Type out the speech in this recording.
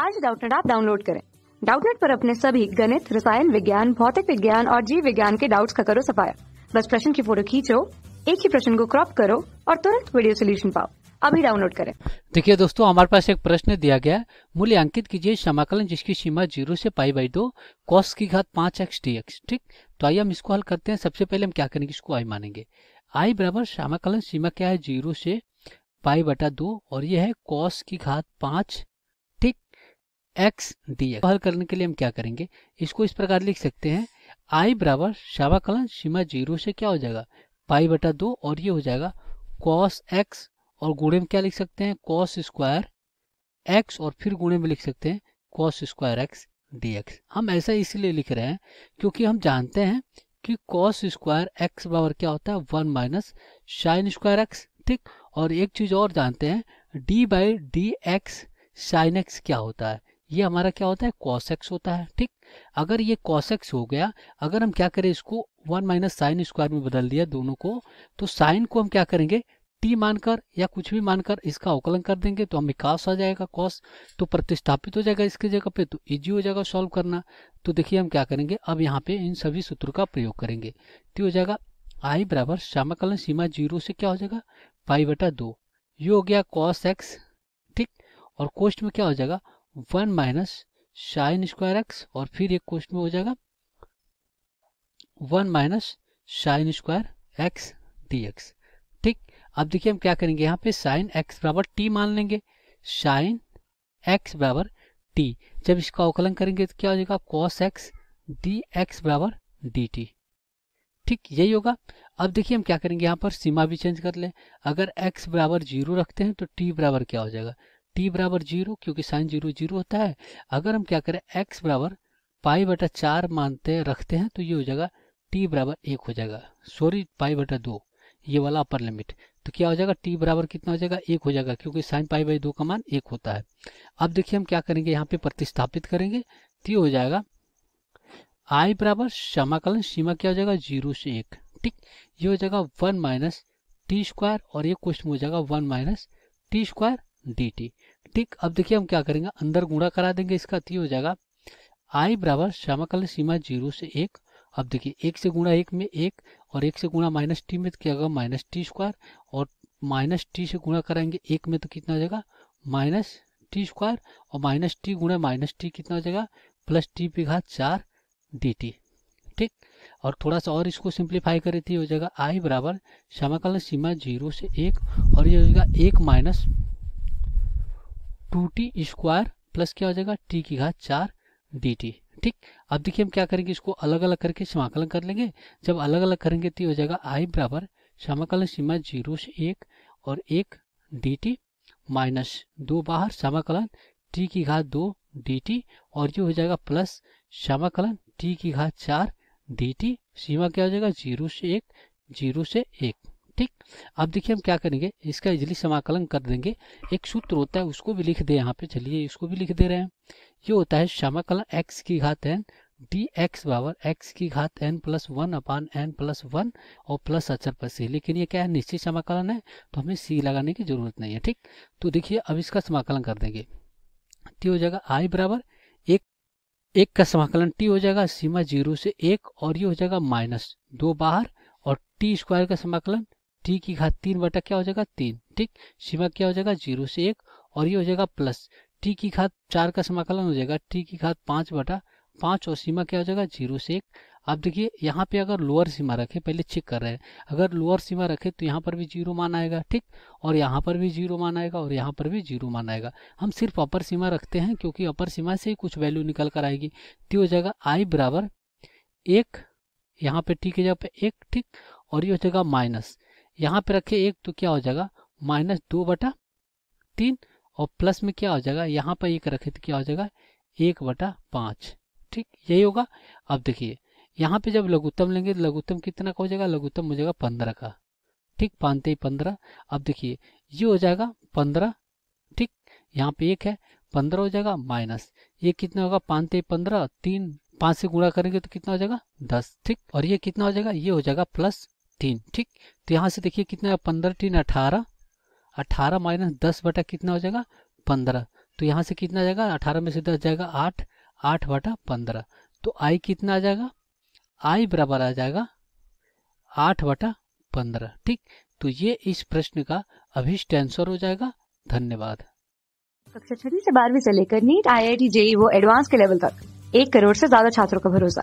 आज डाउटनेट आप डाउनलोड करें डाउटनेट पर अपने सभी गणित रसायन विज्ञान भौतिक विज्ञान और जीव विज्ञान के डाउट्स का करो सफाया बस प्रश्न की फोटो खींचो एक ही प्रश्न को क्रॉप करो और तुरंत वीडियो सोल्यूशन पाओ अभी डाउनलोड करें देखिए दोस्तों हमारे पास एक प्रश्न दिया गया मूल्यांकित कीजिए समाकलन जिसकी सीमा जीरो से पाई बाई दो कॉस की घात पांच एक्स डी एक्स ठीक तो आइए हम इसको हल करते हैं सबसे पहले हम क्या करेंगे इसको आई मानेंगे आई बराबर समाकलन सीमा क्या है जीरो से पाई बटा दो और यह है कॉस की घात पांच एक्स डी एक्स हल करने के लिए हम क्या करेंगे इसको इस प्रकार लिख सकते हैं आई बराबर शावाकलन सीमा जीरो से क्या हो जाएगा पाई बटा दो और ये हो जाएगा कॉस एक्स और गुणे में क्या लिख सकते हैं कॉस स्क्वायर एक्स और फिर गुणे में लिख सकते हैं cos square X D X हम ऐसा इसलिए लिख रहे हैं क्योंकि हम जानते हैं कि कॉस स्क्वायर एक्स बराबर क्या होता है one minus sine square X ठीक और एक चीज और जानते हैं D by D X sine X क्या होता है ये हमारा क्या होता है कॉसेक्स होता है ठीक अगर ये कॉसेक्स हो गया अगर हम क्या करें इसको वन माइनस साइन स्क्वायर में बदल दिया दोनों को तो साइन को हम क्या करेंगे टी मानकर या कुछ भी मानकर इसका अवकलन कर देंगे तो हम विकास आ जाएगा कॉस तो प्रतिस्थापित हो जाएगा इसके जगह पे तो इजी हो जाएगा सॉल्व करना तो देखिए हम क्या करेंगे अब यहाँ पे इन सभी सूत्रों का प्रयोग करेंगे तो हो जाएगा आई बराबर समाकलन सीमा जीरो से क्या हो जाएगा पाई बटा दो ये हो गया कॉस एक्स ठीक और कोस्ट में क्या हो जाएगा one minus sine square X और फिर एक क्वेश्चन में हो जाएगा one minus sine square X D X ठीक अब देखिए हम क्या करेंगे यहाँ पे साइन एक्स बराबर टी मान लेंगे साइन एक्स बराबर टी जब इसका अवकलन करेंगे तो क्या हो जाएगा कॉस एक्स डी एक्स बराबर डी टी ठीक यही होगा अब देखिए हम क्या करेंगे यहाँ पर सीमा भी चेंज कर लें अगर एक्स बराबर जीरो रखते हैं तो टी बराबर क्या हो जाएगा टी बराबर जीरो क्योंकि साइन जीरो जीरो होता है अगर हम क्या करें एक्स बराबर पाई बटा चार मानते रखते हैं तो ये हो जाएगा टी बराबर एक हो जाएगा सॉरी पाई बटा दो ये वाला अपर लिमिट तो क्या हो जाएगा टी बराबर कितना हो जाएगा एक हो जाएगा क्योंकि साइन पाई बाई दो का मान एक होता है अब देखिए हम क्या करेंगे यहाँ पे प्रतिस्थापित करेंगे तो हो जाएगा आई बराबर समाकलन सीमा क्या हो जाएगा जीरो से एक ठीक ये हो जाएगा वन माइनस टी स्क्वायर और ये क्वेश्चन हो जाएगा one minus T square D T ठीक अब देखिए हम क्या करेंगे अंदर गुणा करा देंगे इसका अति हो जाएगा आई बराबर श्यामाकल सीमा जीरो से एक अब देखिए एक से गुणा एक में एक और एक से गुणा माइनस टी में तो क्या होगा माइनस टी स्क्वायर और माइनस टी से गुणा कराएंगे एक में तो कितना हो जाएगा माइनस टी स्क्वायर और माइनस टी गुणा माइनस टी कितना हो जाएगा प्लस टी पे घात चार डी टी ठीक और थोड़ा सा और इसको सिंप्लीफाई करें तो ये हो जाएगा आई बराबर समाकलन सीमा जीरो से एक और ये हो जाएगा एक minus two T square plus क्या हो जाएगा टी की घात चार डी टी ठीक अब देखिए हम क्या करेंगे इसको अलग अलग करके समाकलन कर लेंगे जब अलग अलग करेंगे तो हो जाएगा आई बराबर समाकलन सीमा जीरो से एक और एक डी टी माइनस दो बाहर समाकलन टी की घात दो डी टी और ये हो जाएगा प्लस समाकलन टी की घात चार डी टी सीमा क्या हो जाएगा जीरो से एक जीरो से एक ठीक अब देखिए हम क्या करेंगे इसका इजली समाकलन कर देंगे एक सूत्र होता है उसको भी लिख दे यहाँ पे चलिए इसको भी लिख दे रहे हैं ये होता है समाकलन एक्स की घात एन डी एक्स बावर एक्स की घात N plus one upon N plus one और प्लस अचर अच्छा पर सी लेकिन ये क्या है निश्चित समाकलन है तो हमें सी लगाने की जरूरत नहीं है ठीक तो देखिए अब इसका समाकलन कर देंगे टी हो जाएगा आई बराबर एक एक का समाकलन टी हो जाएगा सीमा जीरो से एक और ये हो जाएगा माइनस दो बाहर और टी स्क्वायर का समाकलन टी की घात तीन बटा क्या हो जाएगा तीन ठीक सीमा क्या हो जाएगा जीरो से एक और ये हो जाएगा प्लस टी की घात चार का समाकलन हो जाएगा टी की घात पाँच बटा पाँच और सीमा क्या हो जाएगा जीरो से एक अब देखिए यहाँ पे अगर लोअर सीमा रखे पहले चेक कर रहे हैं अगर लोअर सीमा रखे तो यहाँ पर भी जीरो मान आएगा ठीक और यहाँ पर भी जीरो मान आएगा और यहाँ पर भी जीरो मान आएगा हम सिर्फ अपर सीमा रखते हैं क्योंकि अपर सीमा से ही कुछ वैल्यू निकल कर आएगी तो हो जाएगा आई बराबर एक यहाँ पे टी की जगह पे एक ठीक और ये हो जाएगा माइनस यहाँ पे रखे एक तो क्या हो जाएगा माइनस दो बटा तीन और प्लस में क्या हो जाएगा यहाँ पर एक रखे तो क्या हो जाएगा एक बटा पाँच ठीक यही होगा अब देखिए यहाँ पे जब लघुत्तम लेंगे तो लघुत्तम कितना का हो जाएगा लघुत्तम हो जाएगा पंद्रह का ठीक पानते ही पंद्रह अब देखिए ये हो जाएगा पंद्रह ठीक यहाँ पे एक है पंद्रह हो जाएगा माइनस ये कितना होगा पानते पंद्रह तीन पाँच से गुणा करेंगे तो कितना हो जाएगा दस ठीक और ये कितना हो जाएगा ये हो जाएगा प्लस तीन ठीक तो यहाँ से देखिए कितना पंद्रह तीन अठारह अठारह माइनस दस बटा कितना हो जाएगा पंद्रह तो यहाँ से कितना जाएगा अठारह में से दस जाएगा आठ आठ बटा पंद्रह तो आई कितना आ जाएगा आई बराबर आ जाएगा आठ बटा पंद्रह ठीक तो ये इस प्रश्न का अभिष्ट आंसर हो जाएगा धन्यवाद कक्षा छठी से बारहवीं से लेकर NEET I I T JEE वो एडवांस के लेवल तक एक करोड़ से ज्यादा छात्रों का भरोसा